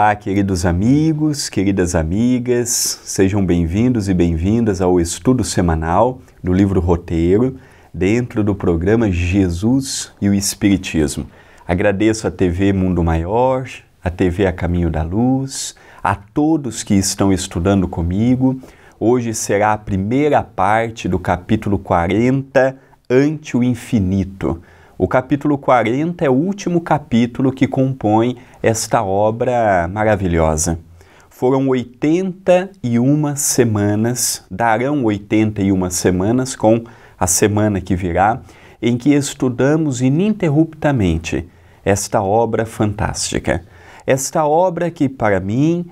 Olá, queridos amigos, queridas amigas, sejam bem-vindos e bem-vindas ao estudo semanal do livro Roteiro, dentro do programa Jesus e o Espiritismo. Agradeço à TV Mundo Maior, à TV A Caminho da Luz, a todos que estão estudando comigo. Hoje será a primeira parte do capítulo 40, Ante o Infinito. O capítulo 40 é o último capítulo que compõe esta obra maravilhosa. Foram 81 semanas, darão 81 semanas com a semana que virá, em que estudamos ininterruptamente esta obra fantástica. Esta obra que para mim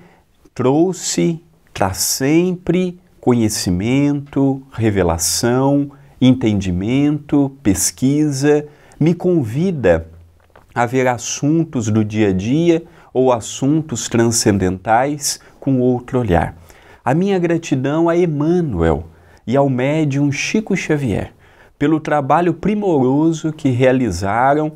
trouxe, para sempre conhecimento, revelação, entendimento, pesquisa me convida a ver assuntos do dia a dia ou assuntos transcendentais com outro olhar. A minha gratidão a Emmanuel e ao médium Chico Xavier pelo trabalho primoroso que realizaram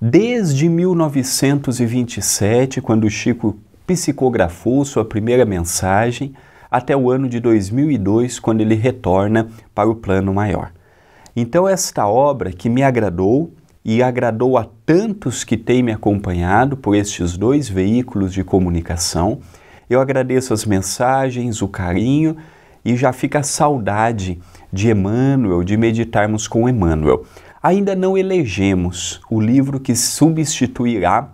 desde 1927, quando Chico psicografou sua primeira mensagem, até o ano de 2002, quando ele retorna para o plano maior. Então, esta obra que me agradou e agradou a tantos que têm me acompanhado por estes dois veículos de comunicação, eu agradeço as mensagens, o carinho e já fica a saudade de Emmanuel, de meditarmos com Emmanuel. Ainda não elegemos o livro que substituirá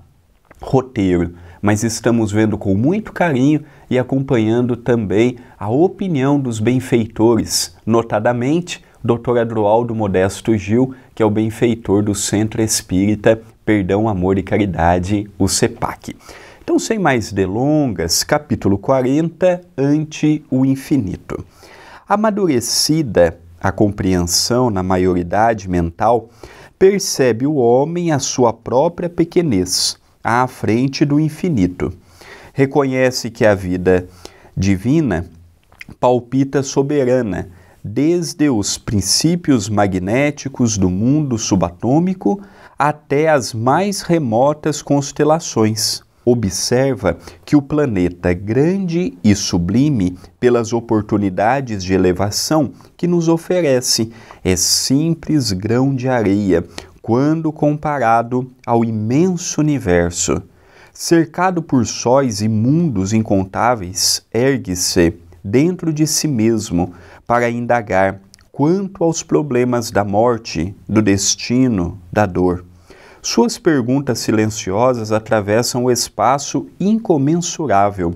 roteiro, mas estamos vendo com muito carinho e acompanhando também a opinião dos benfeitores, notadamente Dr. Adroaldo Modesto Gil, que é o benfeitor do Centro Espírita Perdão, Amor e Caridade, o CEPAC. Então, sem mais delongas, capítulo 40, Ante o Infinito. Amadurecida a compreensão na maioridade mental, percebe o homem a sua própria pequenez à frente do infinito. Reconhece que a vida divina palpita soberana desde os princípios magnéticos do mundo subatômico até as mais remotas constelações. Observa que o planeta é grande e sublime, pelas oportunidades de elevação que nos oferece, é simples grão de areia quando comparado ao imenso universo. Cercado por sóis e mundos incontáveis, ergue-se dentro de si mesmo para indagar quanto aos problemas da morte, do destino, da dor. Suas perguntas silenciosas atravessam o espaço incomensurável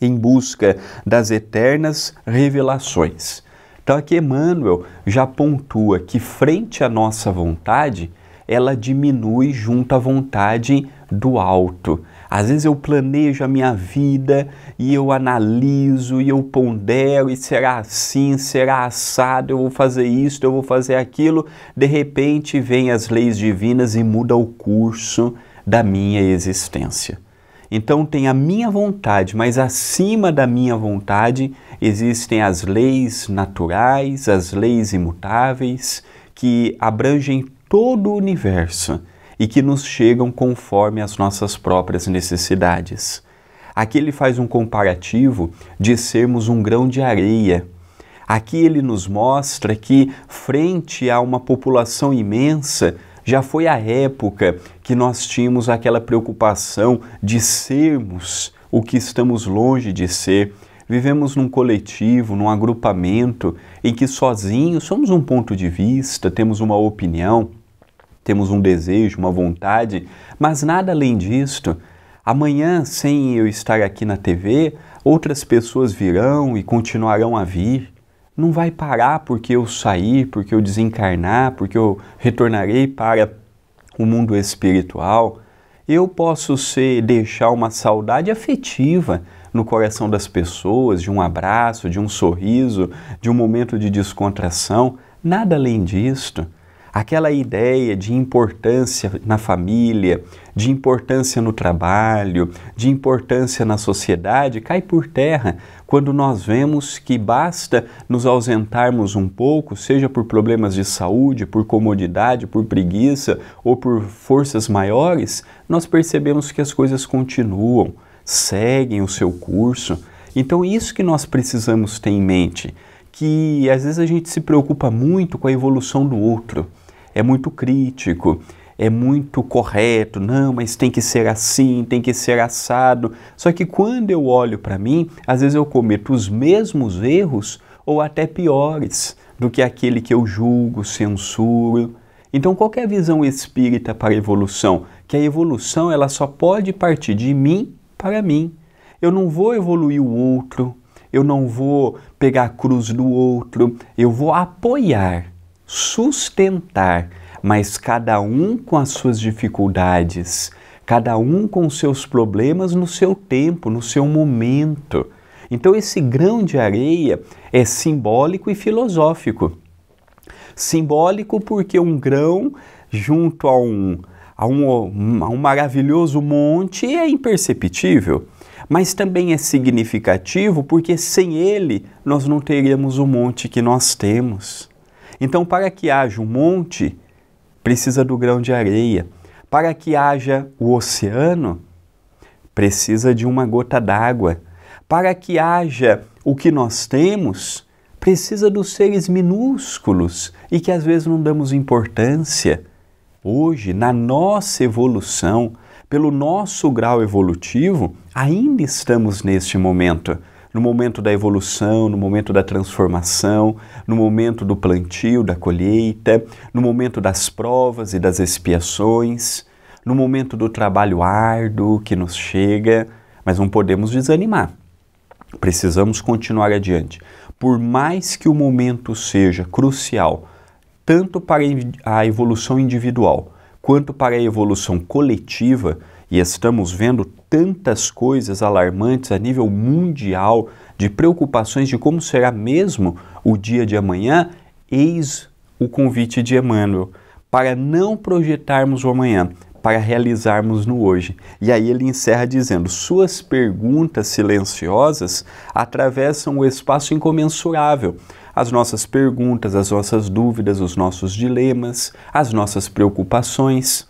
em busca das eternas revelações. Então, aqui Emmanuel já pontua que, frente à nossa vontade, ela diminui junto à vontade do alto. Às vezes eu planejo a minha vida e eu analiso e eu pondero e será assim, será assado, eu vou fazer isso, eu vou fazer aquilo. De repente vem as leis divinas e muda o curso da minha existência. Então tem a minha vontade, mas acima da minha vontade existem as leis naturais, as leis imutáveis que abrangem todo o universo e que nos chegam conforme as nossas próprias necessidades. Aqui ele faz um comparativo de sermos um grão de areia. Aqui ele nos mostra que, frente a uma população imensa, já foi a época que nós tínhamos aquela preocupação de sermos o que estamos longe de ser. Vivemos num coletivo, num agrupamento, em que sozinhos somos um ponto de vista, temos uma opinião, temos um desejo, uma vontade, mas nada além disto. Amanhã, sem eu estar aqui na TV, outras pessoas virão e continuarão a vir. Não vai parar porque eu sair, porque eu desencarnar, porque eu retornarei para o mundo espiritual. Eu posso ser deixar uma saudade afetiva no coração das pessoas, de um abraço, de um sorriso, de um momento de descontração, nada além disto aquela ideia de importância na família, de importância no trabalho, de importância na sociedade, cai por terra quando nós vemos que basta nos ausentarmos um pouco, seja por problemas de saúde, por comodidade, por preguiça ou por forças maiores, nós percebemos que as coisas continuam, seguem o seu curso. Então, isso que nós precisamos ter em mente. Que às vezes a gente se preocupa muito com a evolução do outro, é muito crítico, é muito correto, não, mas tem que ser assim, tem que ser assado. Só que quando eu olho para mim, às vezes eu cometo os mesmos erros ou até piores do que aquele que eu julgo, censuro. Então, qual é a visão espírita para a evolução? Que a evolução ela só pode partir de mim para mim. Eu não vou evoluir o outro, eu não vou pegar a cruz do outro, eu vou apoiar sustentar, mas cada um com as suas dificuldades, cada um com os seus problemas no seu tempo, no seu momento. Então, esse grão de areia é simbólico e filosófico. Simbólico porque um grão junto a um, a um, a um maravilhoso monte é imperceptível, mas também é significativo porque sem ele nós não teríamos o monte que nós temos. Então, para que haja um monte, precisa do grão de areia. Para que haja o oceano, precisa de uma gota d'água. Para que haja o que nós temos, precisa dos seres minúsculos e que às vezes não damos importância. Hoje, na nossa evolução, pelo nosso grau evolutivo, ainda estamos neste momento no momento da evolução, no momento da transformação, no momento do plantio, da colheita, no momento das provas e das expiações, no momento do trabalho árduo que nos chega, mas não podemos desanimar. Precisamos continuar adiante. Por mais que o momento seja crucial, tanto para a evolução individual quanto para a evolução coletiva, e estamos vendo tantas coisas alarmantes a nível mundial, de preocupações de como será mesmo o dia de amanhã, eis o convite de Emmanuel para não projetarmos o amanhã, para realizarmos no hoje. E aí ele encerra dizendo: Suas perguntas silenciosas atravessam o espaço incomensurável. As nossas perguntas, as nossas dúvidas, os nossos dilemas, as nossas preocupações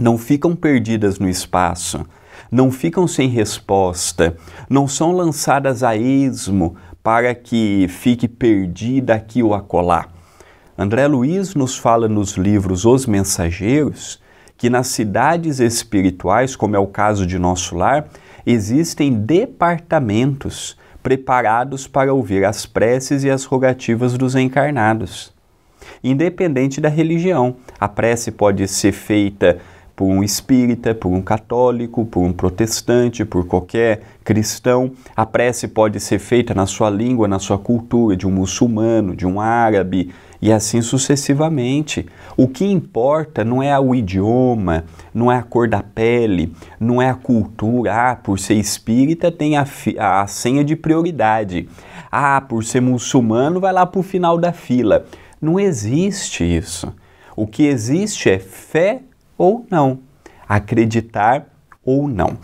não ficam perdidas no espaço, não ficam sem resposta, não são lançadas a esmo para que fique perdida aqui ou acolá. André Luiz nos fala nos livros Os Mensageiros que nas cidades espirituais, como é o caso de nosso lar, existem departamentos preparados para ouvir as preces e as rogativas dos encarnados. Independente da religião, a prece pode ser feita por um espírita, por um católico, por um protestante, por qualquer cristão. A prece pode ser feita na sua língua, na sua cultura, de um muçulmano, de um árabe e assim sucessivamente. O que importa não é o idioma, não é a cor da pele, não é a cultura. Ah, por ser espírita tem a, a senha de prioridade. Ah, por ser muçulmano vai lá para o final da fila. Não existe isso. O que existe é fé ou não. Acreditar ou não.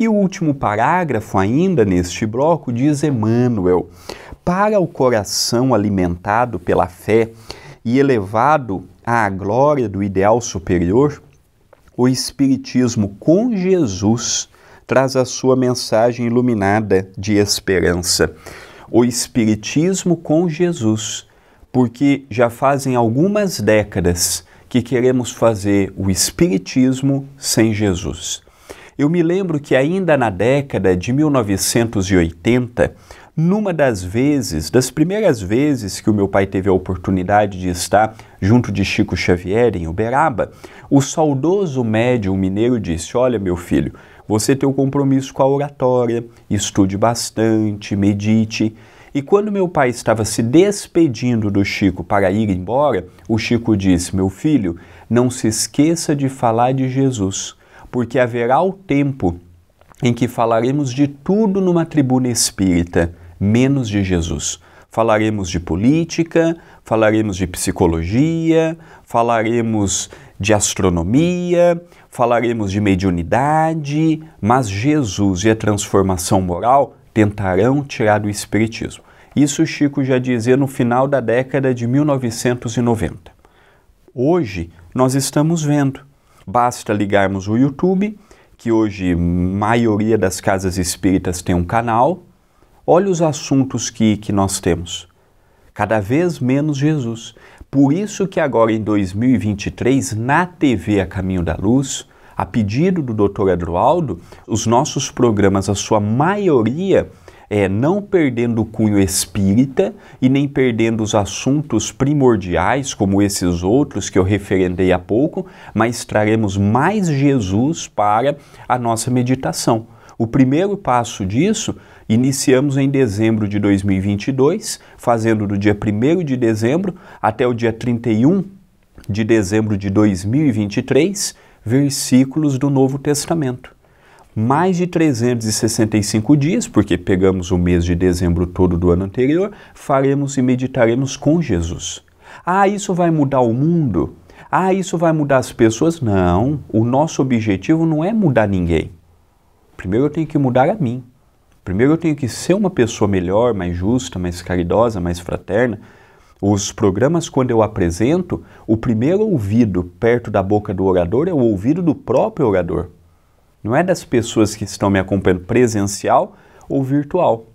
E o último parágrafo, ainda neste bloco, diz Emmanuel: Para o coração alimentado pela fé e elevado à glória do ideal superior, o Espiritismo com Jesus traz a sua mensagem iluminada de esperança. O Espiritismo com Jesus, porque já fazem algumas décadas que queremos fazer o Espiritismo sem Jesus. Eu me lembro que ainda na década de 1980, numa das vezes, das primeiras vezes que o meu pai teve a oportunidade de estar junto de Chico Xavier em Uberaba, o saudoso médium mineiro disse: Olha, meu filho, você tem um compromisso com a oratória, estude bastante, medite. E quando meu pai estava se despedindo do Chico para ir embora, o Chico disse: Meu filho, não se esqueça de falar de Jesus, porque haverá o tempo em que falaremos de tudo numa tribuna espírita, menos de Jesus. Falaremos de política, falaremos de psicologia, falaremos de astronomia, falaremos de mediunidade, mas Jesus e a transformação moral tentarão tirar do Espiritismo. Isso Chico já dizia no final da década de 1990. Hoje nós estamos vendo. Basta ligarmos o YouTube, que hoje a maioria das casas espíritas tem um canal. Olha os assuntos que, que nós temos. Cada vez menos Jesus. Por isso que agora em 2023, na TV A Caminho da Luz, a pedido do Dr. Eduardo, os nossos programas, a sua maioria, é não perdendo o cunho espírita e nem perdendo os assuntos primordiais, como esses outros que eu referendei há pouco, mas traremos mais Jesus para a nossa meditação. O primeiro passo disso iniciamos em dezembro de 2022, fazendo do dia 1 de dezembro até o dia 31 de dezembro de 2023, versículos do Novo Testamento mais de 365 dias, porque pegamos o mês de dezembro todo do ano anterior, faremos e meditaremos com Jesus. Ah, isso vai mudar o mundo? Ah, isso vai mudar as pessoas? Não, o nosso objetivo não é mudar ninguém. Primeiro eu tenho que mudar a mim. Primeiro eu tenho que ser uma pessoa melhor, mais justa, mais caridosa, mais fraterna. Os programas, quando eu apresento, o primeiro ouvido perto da boca do orador é o ouvido do próprio orador não é das pessoas que estão me acompanhando presencial ou virtual.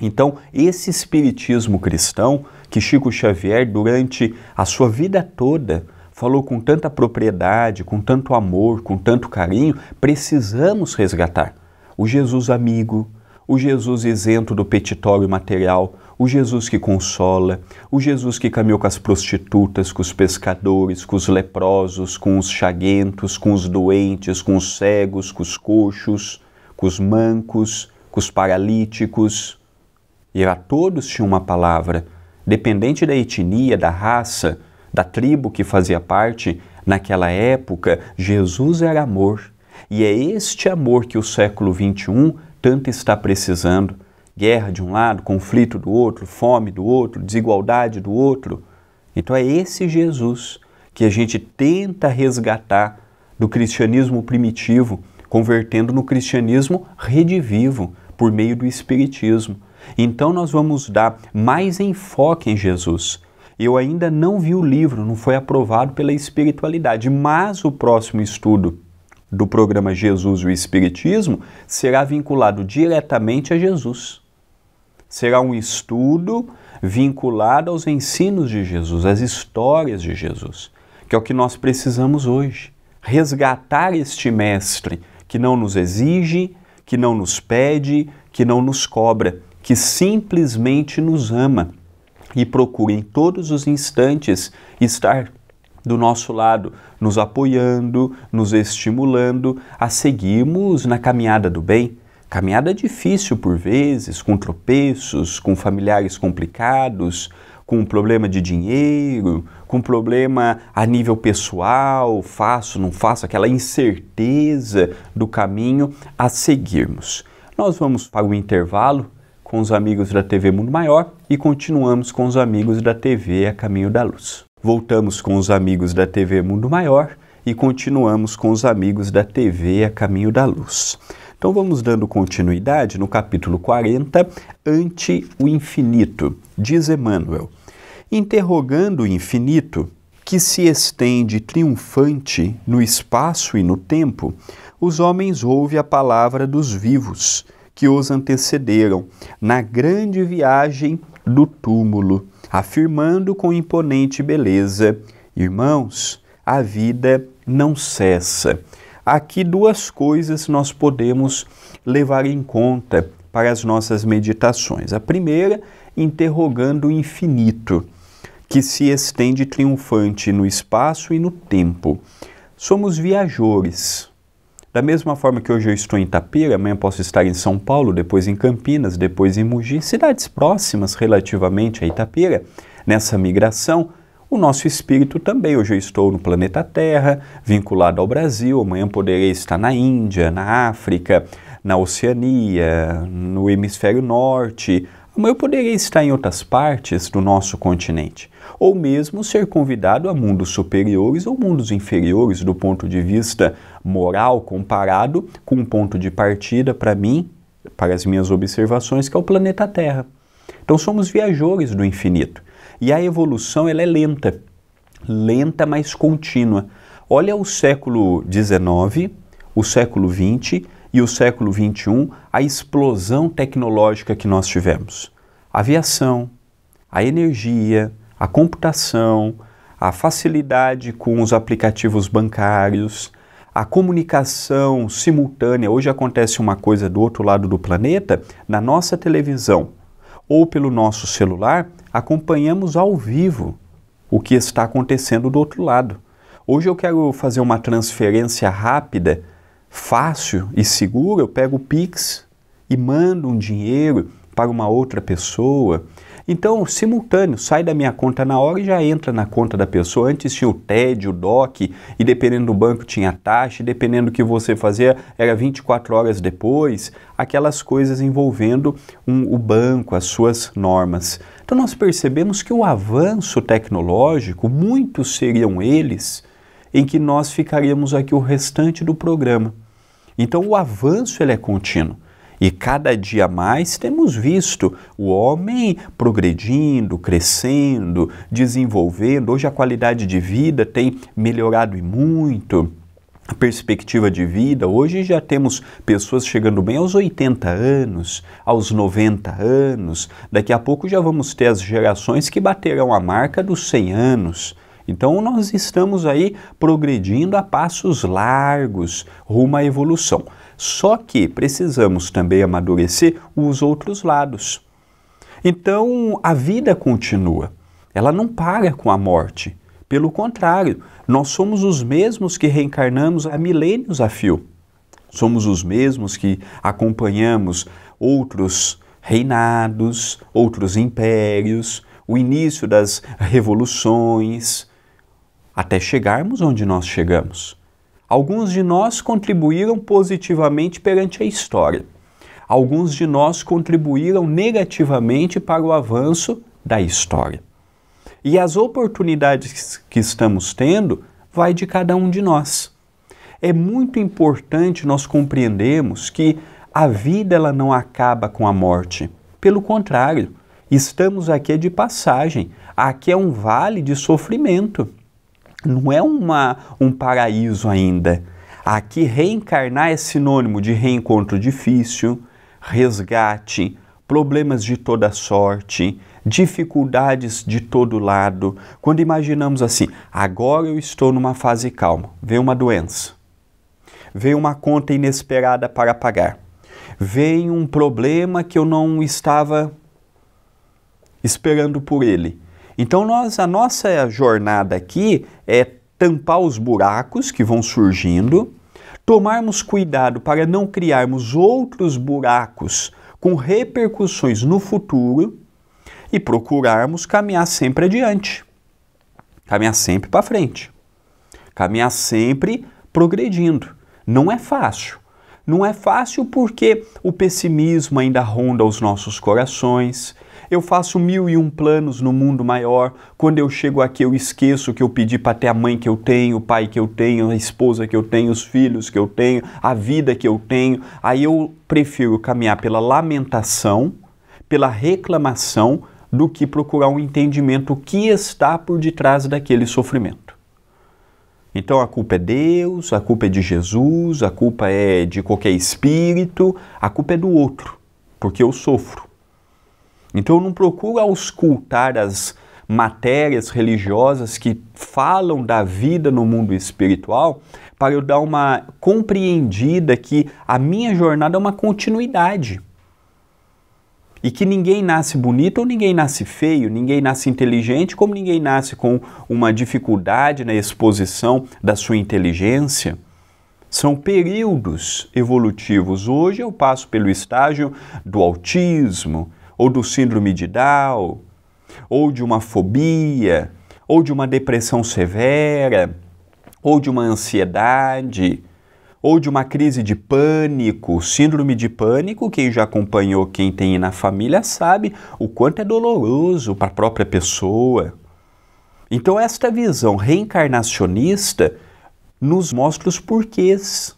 Então, esse espiritismo cristão que Chico Xavier, durante a sua vida toda, falou com tanta propriedade, com tanto amor, com tanto carinho, precisamos resgatar. O Jesus amigo, o Jesus isento do petitório material, o Jesus que consola, o Jesus que caminhou com as prostitutas, com os pescadores, com os leprosos, com os chaguentos, com os doentes, com os cegos, com os coxos, com os mancos, com os paralíticos. E a todos tinha uma palavra, dependente da etnia, da raça, da tribo que fazia parte, naquela época, Jesus era amor. E é este amor que o século 21 tanto está precisando guerra de um lado, conflito do outro, fome do outro, desigualdade do outro. Então é esse Jesus que a gente tenta resgatar do cristianismo primitivo, convertendo no cristianismo redivivo por meio do espiritismo. Então nós vamos dar mais enfoque em Jesus. Eu ainda não vi o livro, não foi aprovado pela espiritualidade, mas o próximo estudo do programa Jesus e o Espiritismo será vinculado diretamente a Jesus será um estudo vinculado aos ensinos de Jesus, às histórias de Jesus, que é o que nós precisamos hoje. Resgatar este mestre que não nos exige, que não nos pede, que não nos cobra, que simplesmente nos ama e procura em todos os instantes estar do nosso lado, nos apoiando, nos estimulando a seguirmos na caminhada do bem, Caminhada é difícil por vezes, com tropeços, com familiares complicados, com problema de dinheiro, com problema a nível pessoal, faço, não faço, aquela incerteza do caminho a seguirmos. Nós vamos para o intervalo com os amigos da TV Mundo Maior e continuamos com os amigos da TV A Caminho da Luz. Voltamos com os amigos da TV Mundo Maior e continuamos com os amigos da TV A Caminho da Luz. Então vamos dando continuidade no capítulo 40, Ante o Infinito, diz Emmanuel. Interrogando o infinito, que se estende triunfante no espaço e no tempo, os homens ouvem a palavra dos vivos, que os antecederam na grande viagem do túmulo, afirmando com imponente beleza: Irmãos, a vida não cessa. Aqui duas coisas nós podemos levar em conta para as nossas meditações. A primeira, interrogando o infinito, que se estende triunfante no espaço e no tempo. Somos viajores. Da mesma forma que hoje eu estou em Itapira, amanhã posso estar em São Paulo, depois em Campinas, depois em Mogi, cidades próximas relativamente a Itapira, nessa migração o nosso espírito também. Hoje eu estou no planeta Terra, vinculado ao Brasil, amanhã poderei estar na Índia, na África, na Oceania, no hemisfério norte. Amanhã eu poderei estar em outras partes do nosso continente, ou mesmo ser convidado a mundos superiores ou mundos inferiores do ponto de vista moral comparado com um ponto de partida para mim, para as minhas observações, que é o planeta Terra. Então somos viajores do infinito. E a evolução ela é lenta, lenta, mas contínua. Olha o século XIX, o século XX e o século XXI, a explosão tecnológica que nós tivemos. A aviação, a energia, a computação, a facilidade com os aplicativos bancários, a comunicação simultânea. Hoje acontece uma coisa do outro lado do planeta, na nossa televisão ou pelo nosso celular, acompanhamos ao vivo o que está acontecendo do outro lado. Hoje eu quero fazer uma transferência rápida, fácil e segura, eu pego o Pix e mando um dinheiro para uma outra pessoa. Então, simultâneo, sai da minha conta na hora e já entra na conta da pessoa. Antes tinha o TED, o DOC, e dependendo do banco tinha taxa, e dependendo do que você fazia, era 24 horas depois, aquelas coisas envolvendo um, o banco, as suas normas. Então, nós percebemos que o avanço tecnológico, muitos seriam eles, em que nós ficaríamos aqui o restante do programa. Então, o avanço ele é contínuo. E cada dia mais temos visto o homem progredindo, crescendo, desenvolvendo. Hoje a qualidade de vida tem melhorado e muito a perspectiva de vida. Hoje já temos pessoas chegando bem aos 80 anos, aos 90 anos. Daqui a pouco já vamos ter as gerações que baterão a marca dos 100 anos. Então nós estamos aí progredindo a passos largos rumo à evolução. Só que precisamos também amadurecer os outros lados. Então, a vida continua. Ela não para com a morte. Pelo contrário, nós somos os mesmos que reencarnamos há milênios a fio. Somos os mesmos que acompanhamos outros reinados, outros impérios, o início das revoluções, até chegarmos onde nós chegamos. Alguns de nós contribuíram positivamente perante a história. Alguns de nós contribuíram negativamente para o avanço da história. E as oportunidades que estamos tendo vai de cada um de nós. É muito importante nós compreendermos que a vida ela não acaba com a morte. Pelo contrário, estamos aqui de passagem. Aqui é um vale de sofrimento não é uma, um paraíso ainda. Aqui reencarnar é sinônimo de reencontro difícil, resgate, problemas de toda sorte, dificuldades de todo lado. Quando imaginamos assim, agora eu estou numa fase calma, vem uma doença, vem uma conta inesperada para pagar, vem um problema que eu não estava esperando por ele. Então, nós, a nossa jornada aqui é tampar os buracos que vão surgindo, tomarmos cuidado para não criarmos outros buracos com repercussões no futuro e procurarmos caminhar sempre adiante, caminhar sempre para frente, caminhar sempre progredindo. Não é fácil. Não é fácil porque o pessimismo ainda ronda os nossos corações, eu faço mil e um planos no mundo maior. Quando eu chego aqui, eu esqueço que eu pedi para ter a mãe que eu tenho, o pai que eu tenho, a esposa que eu tenho, os filhos que eu tenho, a vida que eu tenho. Aí eu prefiro caminhar pela lamentação, pela reclamação, do que procurar um entendimento que está por detrás daquele sofrimento. Então a culpa é Deus, a culpa é de Jesus, a culpa é de qualquer espírito, a culpa é do outro, porque eu sofro. Então eu não procuro auscultar as matérias religiosas que falam da vida no mundo espiritual para eu dar uma compreendida que a minha jornada é uma continuidade. E que ninguém nasce bonito ou ninguém nasce feio, ninguém nasce inteligente, como ninguém nasce com uma dificuldade na exposição da sua inteligência. São períodos evolutivos. Hoje eu passo pelo estágio do autismo, ou do síndrome de Down, ou de uma fobia, ou de uma depressão severa, ou de uma ansiedade, ou de uma crise de pânico, síndrome de pânico, quem já acompanhou, quem tem na família sabe o quanto é doloroso para a própria pessoa. Então esta visão reencarnacionista nos mostra os porquês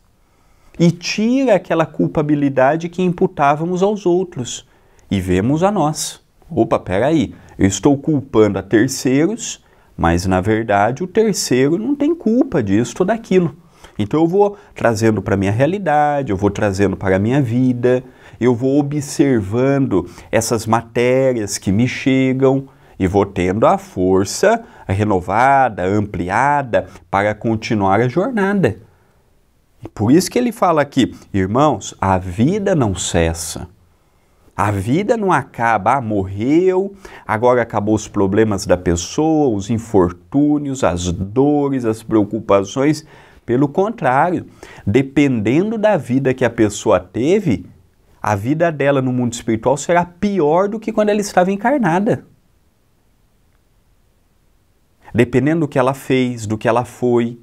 e tira aquela culpabilidade que imputávamos aos outros e vemos a nós. Opa, peraí, eu estou culpando a terceiros, mas na verdade o terceiro não tem culpa disso ou daquilo. Então eu vou trazendo para a minha realidade, eu vou trazendo para a minha vida, eu vou observando essas matérias que me chegam e vou tendo a força renovada, ampliada para continuar a jornada. Por isso que ele fala aqui, irmãos, a vida não cessa. A vida não acaba, ah, morreu, agora acabou os problemas da pessoa, os infortúnios, as dores, as preocupações. Pelo contrário, dependendo da vida que a pessoa teve, a vida dela no mundo espiritual será pior do que quando ela estava encarnada. Dependendo do que ela fez, do que ela foi,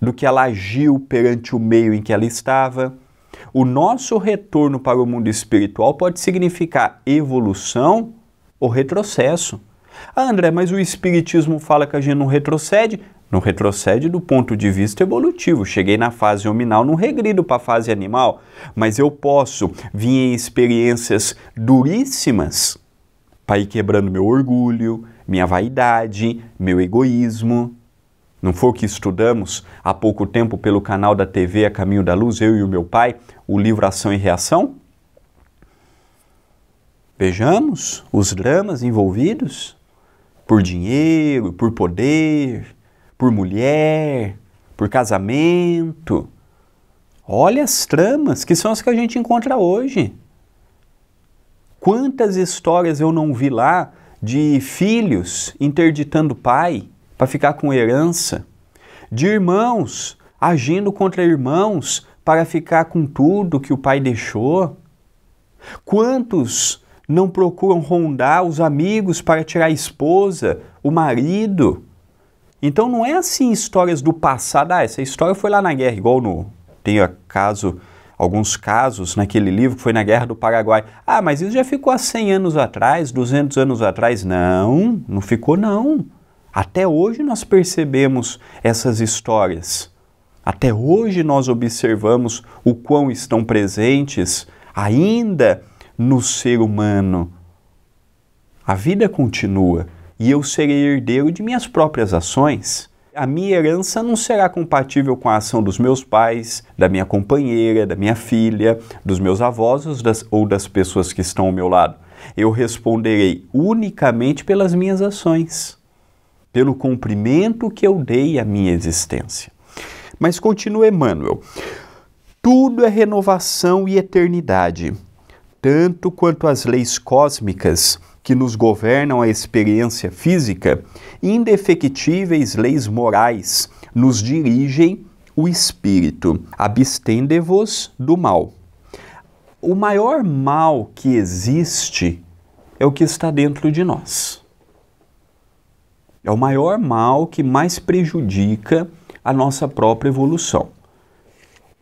do que ela agiu perante o meio em que ela estava. O nosso retorno para o mundo espiritual pode significar evolução ou retrocesso. Ah, André, mas o Espiritismo fala que a gente não retrocede? Não retrocede do ponto de vista evolutivo. Cheguei na fase hominal, não regrido para a fase animal, mas eu posso vir em experiências duríssimas para ir quebrando meu orgulho, minha vaidade, meu egoísmo. Não foi o que estudamos há pouco tempo pelo canal da TV A Caminho da Luz, eu e o meu pai, o livro Ação e Reação? Vejamos os dramas envolvidos por dinheiro, por poder, por mulher, por casamento. Olha as tramas que são as que a gente encontra hoje. Quantas histórias eu não vi lá de filhos interditando pai, para ficar com herança, de irmãos agindo contra irmãos para ficar com tudo que o pai deixou. Quantos não procuram rondar os amigos para tirar a esposa, o marido? Então não é assim histórias do passado, ah, essa história foi lá na guerra, igual no tem caso alguns casos naquele livro que foi na Guerra do Paraguai. Ah, mas isso já ficou há 100 anos atrás, 200 anos atrás. Não, não ficou não. Até hoje nós percebemos essas histórias. Até hoje nós observamos o quão estão presentes ainda no ser humano. A vida continua e eu serei herdeiro de minhas próprias ações. A minha herança não será compatível com a ação dos meus pais, da minha companheira, da minha filha, dos meus avós ou das, ou das pessoas que estão ao meu lado. Eu responderei unicamente pelas minhas ações pelo cumprimento que eu dei à minha existência. Mas continua Emmanuel. Tudo é renovação e eternidade, tanto quanto as leis cósmicas que nos governam a experiência física, indefectíveis leis morais nos dirigem o espírito. Abstende-vos do mal. O maior mal que existe é o que está dentro de nós. É o maior mal que mais prejudica a nossa própria evolução.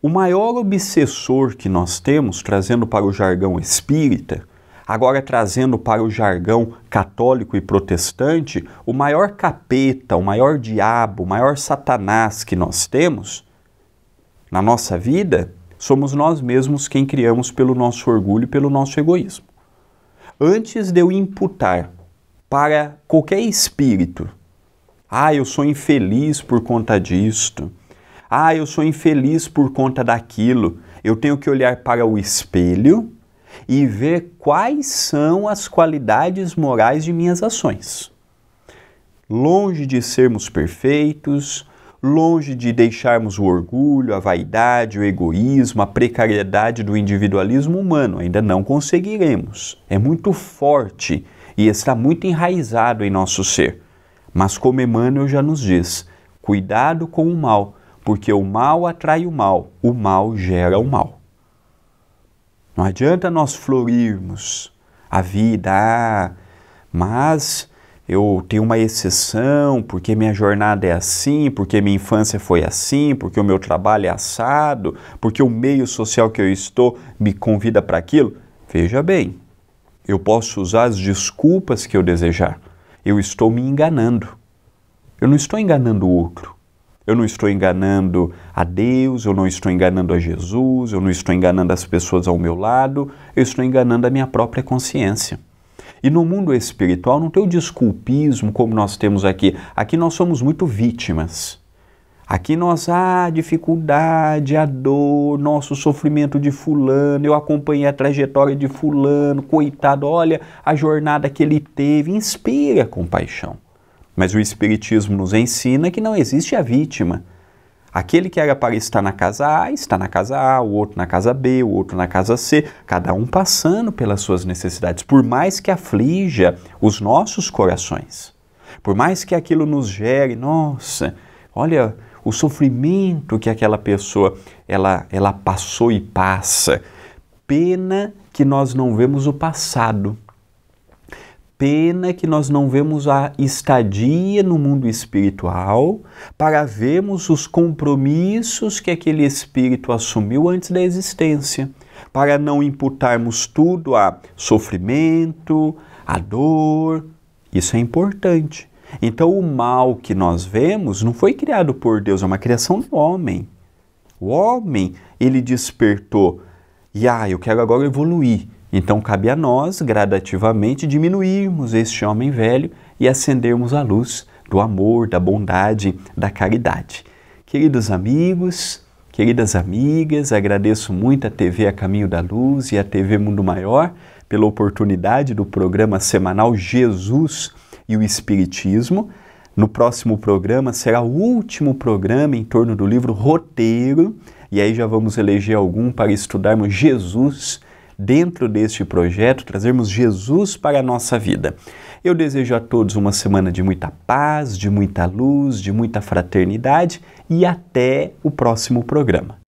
O maior obsessor que nós temos, trazendo para o jargão espírita, agora trazendo para o jargão católico e protestante, o maior capeta, o maior diabo, o maior satanás que nós temos na nossa vida, somos nós mesmos quem criamos pelo nosso orgulho e pelo nosso egoísmo. Antes de eu imputar para qualquer espírito. Ah, eu sou infeliz por conta disto. Ah, eu sou infeliz por conta daquilo. Eu tenho que olhar para o espelho e ver quais são as qualidades morais de minhas ações. Longe de sermos perfeitos, longe de deixarmos o orgulho, a vaidade, o egoísmo, a precariedade do individualismo humano, ainda não conseguiremos. É muito forte e está muito enraizado em nosso ser. Mas como Emmanuel já nos diz, cuidado com o mal, porque o mal atrai o mal, o mal gera o mal. Não adianta nós florirmos a vida, ah, mas eu tenho uma exceção, porque minha jornada é assim, porque minha infância foi assim, porque o meu trabalho é assado, porque o meio social que eu estou me convida para aquilo. Veja bem, eu posso usar as desculpas que eu desejar. Eu estou me enganando. Eu não estou enganando o outro. Eu não estou enganando a Deus, eu não estou enganando a Jesus, eu não estou enganando as pessoas ao meu lado, eu estou enganando a minha própria consciência. E no mundo espiritual não tem o desculpismo como nós temos aqui. Aqui nós somos muito vítimas. Aqui nós, ah, dificuldade, a dor, nosso sofrimento de fulano, eu acompanhei a trajetória de fulano, coitado, olha a jornada que ele teve, inspira compaixão. Mas o Espiritismo nos ensina que não existe a vítima. Aquele que era para estar na casa A, está na casa A, o outro na casa B, o outro na casa C, cada um passando pelas suas necessidades, por mais que aflija os nossos corações, por mais que aquilo nos gere, nossa, olha, o sofrimento que aquela pessoa ela, ela passou e passa. Pena que nós não vemos o passado. Pena que nós não vemos a estadia no mundo espiritual para vermos os compromissos que aquele espírito assumiu antes da existência, para não imputarmos tudo a sofrimento, a dor. Isso é importante. Então, o mal que nós vemos não foi criado por Deus, é uma criação do homem. O homem, ele despertou. E ah, eu quero agora evoluir. Então, cabe a nós, gradativamente, diminuirmos este homem velho e acendermos a luz do amor, da bondade, da caridade. Queridos amigos, queridas amigas, agradeço muito a TV A Caminho da Luz e a TV Mundo Maior pela oportunidade do programa semanal Jesus e o Espiritismo. No próximo programa será o último programa em torno do livro Roteiro, e aí já vamos eleger algum para estudarmos Jesus dentro deste projeto, trazermos Jesus para a nossa vida. Eu desejo a todos uma semana de muita paz, de muita luz, de muita fraternidade e até o próximo programa.